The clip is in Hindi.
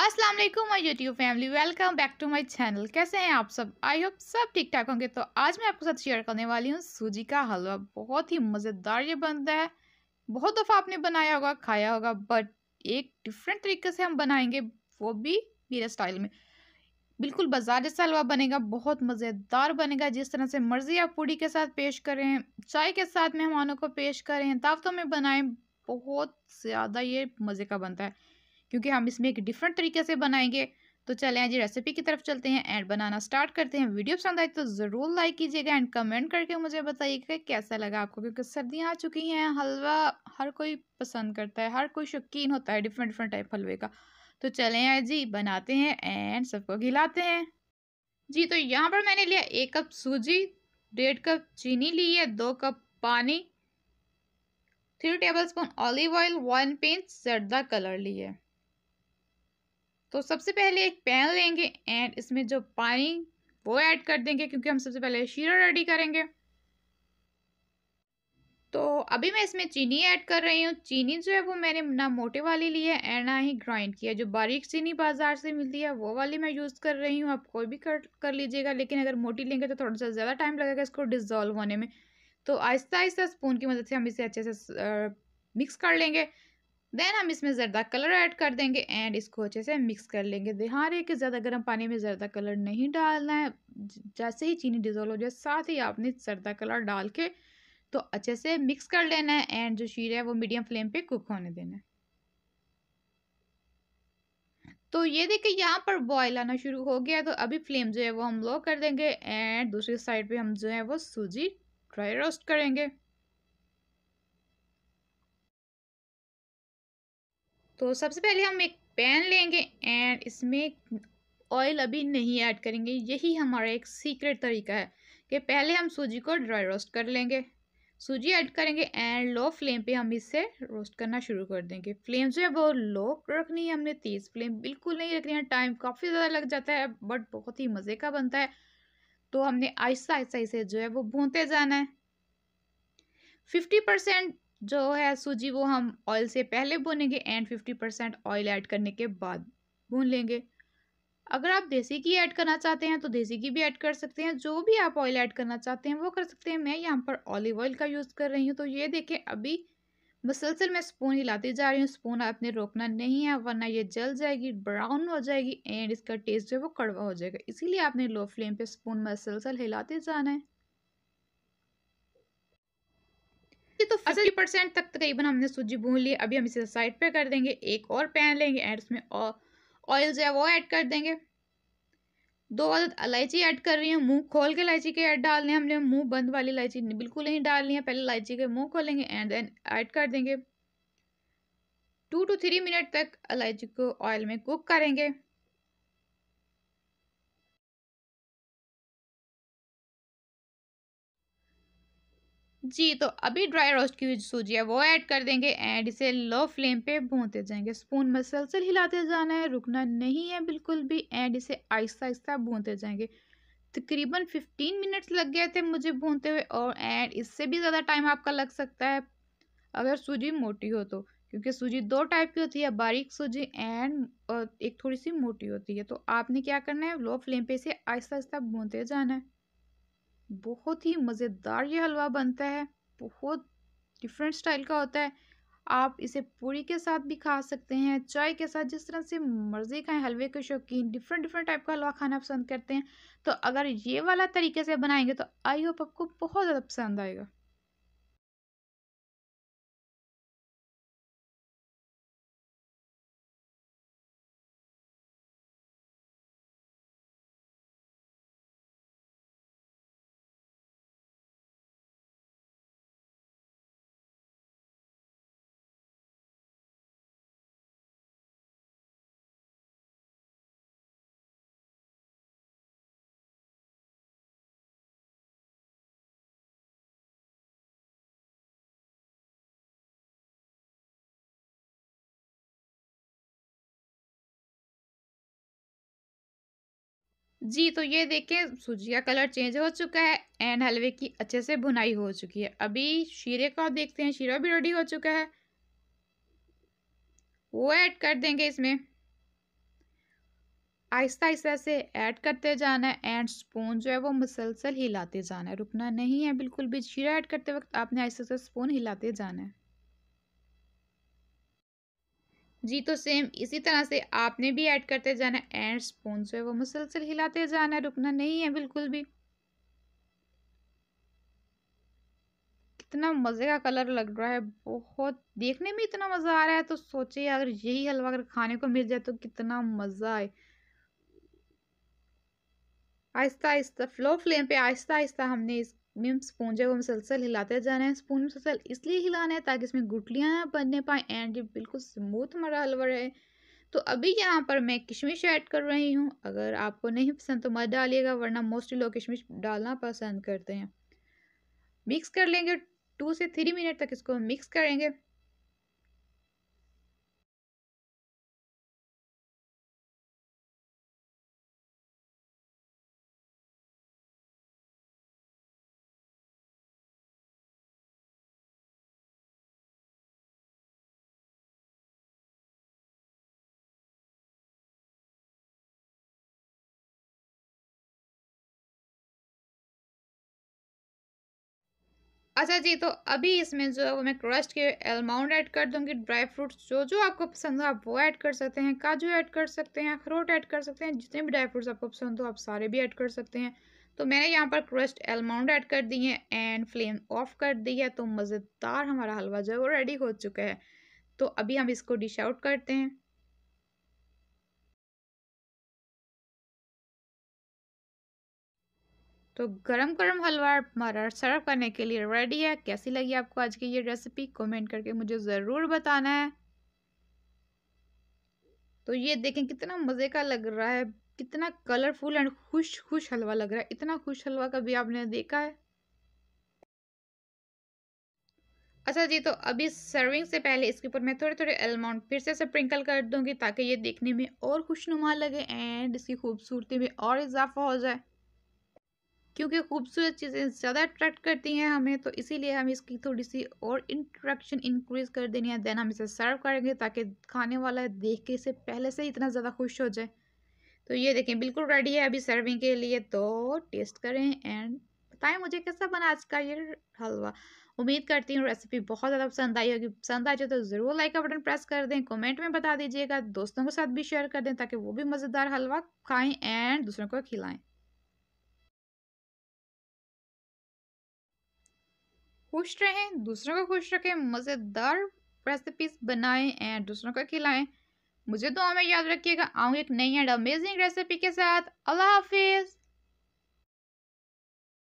अस्सलाम वालेकुम my YouTube family welcome back to my channel कैसे हैं आप सब आई होप सब ठीक ठाक होंगे तो आज मैं आपके साथ शेयर करने वाली हूँ सूजी का हलवा बहुत ही मज़ेदार ये बनता है बहुत दफ़ा आपने बनाया होगा खाया होगा बट एक डिफरेंट तरीके से हम बनाएंगे वो भी मेरे स्टाइल में बिल्कुल बाजार जैसा हलवा बनेगा बहुत मज़ेदार बनेगा जिस तरह से मर्ज़ी आप पूड़ी के साथ पेश करें चाय के साथ मेहमानों को पेश करें दावतों में बनाएं बहुत ज़्यादा ये मज़े का बनता है क्योंकि हम इसमें एक डिफरेंट तरीके से बनाएंगे तो चले आज रेसिपी की तरफ चलते हैं एंड बनाना स्टार्ट करते हैं वीडियो पसंद आए तो ज़रूर लाइक कीजिएगा एंड कमेंट करके मुझे बताइएगा कैसा लगा आपको क्योंकि सर्दियाँ आ चुकी हैं हलवा हर कोई पसंद करता है हर कोई शौकीन होता है डिफरेंट डिफरेंट टाइप हलवे का तो चलें आए जी बनाते हैं एंड सबको खिलाते हैं जी तो यहाँ पर मैंने लिया एक कप सूजी डेढ़ कप चीनी ली है दो कप पानी three tablespoon olive oil one pinch जर्दा कलर ली है तो सबसे पहले एक पैन लेंगे एंड इसमें जो पानी वो ऐड कर देंगे क्योंकि हम सबसे पहले शीरा रेडी करेंगे तो अभी मैं इसमें चीनी ऐड कर रही हूँ चीनी जो है वो मैंने ना मोटे वाली ली है एंड ना ही ग्राइंड किया जो बारीक चीनी बाज़ार से मिलती है वो वाली मैं यूज़ कर रही हूँ आप कोई भी कर कर लीजिएगा लेकिन अगर मोटी लेंगे तो थोड़ा सा ज़्यादा टाइम लगेगा इसको डिज़ोल्व होने में तो आहिस्ता आहिस्ता स्पून की मदद से हम इसे अच्छे से मिक्स कर लेंगे देन हम इसमें ज़रदा कलर ऐड कर देंगे एंड इसको अच्छे से मिक्स कर लेंगे ध्यान रहे कि ज़्यादा गर्म पानी में ज़रदा कलर नहीं डालना है जैसे ही चीनी डिज़ोल्व हो जाए साथ ही आपने ज़रदा कलर डाल के तो अच्छे से मिक्स कर लेना है एंड जो शीर है वो मीडियम फ्लेम पे कुक होने देना है तो ये देखिए यहाँ पर बॉयल आना शुरू हो गया तो अभी फ्लेम जो है वो हम लो कर देंगे एंड दूसरी साइड पे हम जो है वो सूजी ड्राई रोस्ट करेंगे तो सबसे पहले हम एक पैन लेंगे एंड इसमें ऑयल अभी नहीं ऐड करेंगे यही हमारा एक सीक्रेट तरीका है कि पहले हम सूजी को ड्राई रोस्ट कर लेंगे सूजी ऐड करेंगे एंड लो फ्लेम पे हम इसे रोस्ट करना शुरू कर देंगे फ्लेम जो है वो लो रखनी है हमने तेज़ फ्लेम बिल्कुल नहीं रखनी है टाइम काफ़ी ज़्यादा लग जाता है बट बहुत ही मज़े का बनता है तो हमने आहिस्ता आहिस्ता इसे जो है वो भूनते जाना है फिफ्टी परसेंट जो है सूजी वो हम ऑयल से पहले भूनेंगे and fifty percent oil add करने के बाद भून लेंगे अगर आप देसी घी ऐड करना चाहते हैं तो देसी घी भी ऐड कर सकते हैं जो भी आप ऑयल ऐड करना चाहते हैं वो कर सकते हैं मैं यहाँ पर ऑलिव ऑयल का यूज़ कर रही हूँ तो ये देखें अभी मुसलसल मैं स्पून हिलाती जा रही हूँ स्पून आपने रोकना नहीं है वरना ये जल जाएगी ब्राउन हो जाएगी एंड इसका टेस्ट जो है वो कड़वा हो जाएगा इसीलिए आपने लो फ्लेम पे स्पून मुसलसल हिलाते जाना है तो फिफ्टी परसेंट तक तो तकरीबन हमने सूजी भून ली अभी हम इसे साइड पे कर देंगे एक और पैन लेंगे एंड उसमें ऑयल जो है वो ऐड कर देंगे दो आदत इलायची ऐड कर रही हूँ मुंह खोल के इलायची के ऐड डालने हमने मुंह बंद वाली इलायची बिल्कुल नहीं डालनी है पहले इलायची के मुंह खोलेंगे एंड देन ऐड कर देंगे टू टू थ्री मिनट तक इलायची को ऑयल में कुक करेंगे जी तो अभी ड्राई रोस्ट की हुई सूजी है वो ऐड कर देंगे एंड इसे लो फ्लेम पे भूनते जाएंगे स्पून मसलसल हिलाते जाना है रुकना नहीं है बिल्कुल भी एंड इसे आहिस्ता आहिस्ता भूनते जाएंगे तकरीबन फिफ्टीन मिनट्स लग गए थे मुझे भूनते हुए और एंड इससे भी ज़्यादा टाइम आपका लग सकता है अगर सूजी मोटी हो तो क्योंकि सूजी दो टाइप की होती है बारीक सूजी एंड एक थोड़ी सी मोटी होती है तो आपने क्या करना है लो फ्लेम पे इसे आहिस्ता आहिस्ता भूनते जाना है बहुत ही मज़ेदार ये हलवा बनता है बहुत डिफरेंट स्टाइल का होता है आप इसे पूरी के साथ भी खा सकते हैं चाय के साथ जिस तरह से मर्ज़ी खाएं हलवे के शौकीन डिफरेंट डिफरेंट टाइप का हलवा खाना पसंद करते हैं तो अगर ये वाला तरीके से बनाएंगे तो आई होप आपको बहुत ज़्यादा पसंद आएगा जी तो ये देखें सूजी का कलर चेंज हो चुका है एंड हलवे की अच्छे से बुनाई हो चुकी है अभी शीरे का देखते हैं शीरा भी रेडी हो चुका है वो ऐड कर देंगे इसमें आहिस्ता आहिस्ता से ऐड करते जाना है एंड स्पून जो है वो मुसलसल हिलाते जाना है रुकना नहीं है बिल्कुल भी शीरा ऐड करते वक्त आपने आहिस्ता से स्पून हिलाते जाना है जी तो सेम इसी तरह से आपने भी ऐड करते जाना है एंड स्पून जो है वो मुसलसल हिलाते जाना है रुकना नहीं है बिल्कुल भी इतना मज़े का कलर लग रहा है बहुत देखने में इतना मज़ा आ रहा है तो सोचिए अगर यही हलवा अगर खाने को मिल जाए तो कितना मज़ा आए आहिस्ता आहिस्ता फ्लो फ्लेम पे आहिस्ता आहिस्ता हमने इस में स्पून है वो मुसलसल हिलाते जा रहे हैं स्पून मुसलसल इसलिए हिलाना है ताकि इसमें गुटलियाँ बनने पाएँ एंड ये बिल्कुल स्मूथ हमारा हलवा रहे तो अभी यहाँ पर मैं किशमिश ऐड कर रही हूँ अगर आपको नहीं पसंद तो मत डालिएगा वरना मोस्टली लोग किशमिश डालना पसंद करते हैं मिक्स कर लेंगे टू से थ्री मिनट तक इसको मिक्स करेंगे अच्छा जी तो अभी इसमें जो है वो मैं क्रस्ट के एलमाउंड ऐड कर दूंगी ड्राई फ्रूट्स जो जो आपको पसंद हो आप वो ऐड कर सकते हैं काजू ऐड कर सकते हैं अखरोट ऐड कर सकते हैं जितने भी ड्राई फ्रूट्स आपको पसंद हो आप सारे भी ऐड कर सकते हैं तो मैंने यहाँ पर क्रस्ट एलमाउंड ऐड कर दी है एंड फ्लेम ऑफ कर दी है तो मज़ेदार हमारा हलवा जो है वो रेडी हो चुका है तो अभी हम इसको डिश आउट करते हैं तो गरम गरम हलवा हमारा सर्व करने के लिए रेडी है कैसी लगी आपको आज की ये रेसिपी कमेंट करके मुझे ज़रूर बताना है तो ये देखें कितना मज़े का लग रहा है कितना कलरफुल एंड खुश खुश हलवा लग रहा है इतना खुश हलवा कभी आपने देखा है अच्छा जी तो अभी सर्विंग से पहले इसके ऊपर मैं थोड़े थोड़े अलमाउंट फिर से स्प्रिंकल कर दूंगी ताकि ये देखने में और खुशनुमा लगे एंड इसकी खूबसूरती में और इजाफा हो जाए क्योंकि खूबसूरत चीज़ें ज़्यादा अट्रैक्ट करती हैं हमें तो इसीलिए हम इसकी थोड़ी सी और इंट्रैक्शन इंक्रीज़ कर देनी है देन हम इसे सर्व करेंगे ताकि खाने वाला देख के इसे पहले से इतना ज़्यादा खुश हो जाए तो ये देखें बिल्कुल रेडी है अभी सर्विंग के लिए तो टेस्ट करें एंड बताएं मुझे कैसा बना आज का ये हलवा उम्मीद करती हूँ रेसिपी बहुत ज़्यादा पसंद आई होगी पसंद आ जाए तो ज़रूर लाइक का बटन प्रेस कर दें कमेंट में बता दीजिएगा दोस्तों के साथ भी शेयर कर दें ताकि वो भी मज़ेदार हलवा खाएं एंड दूसरों को खिलाएं खुश रहें दूसरों को खुश रखें मज़ेदार रेसिपीज़ बनाएं एंड दूसरों को खिलाएं मुझे तो हमें याद रखिएगा आऊँगी एक नई एंड अमेजिंग रेसिपी के साथ अल्लाह हाफिज़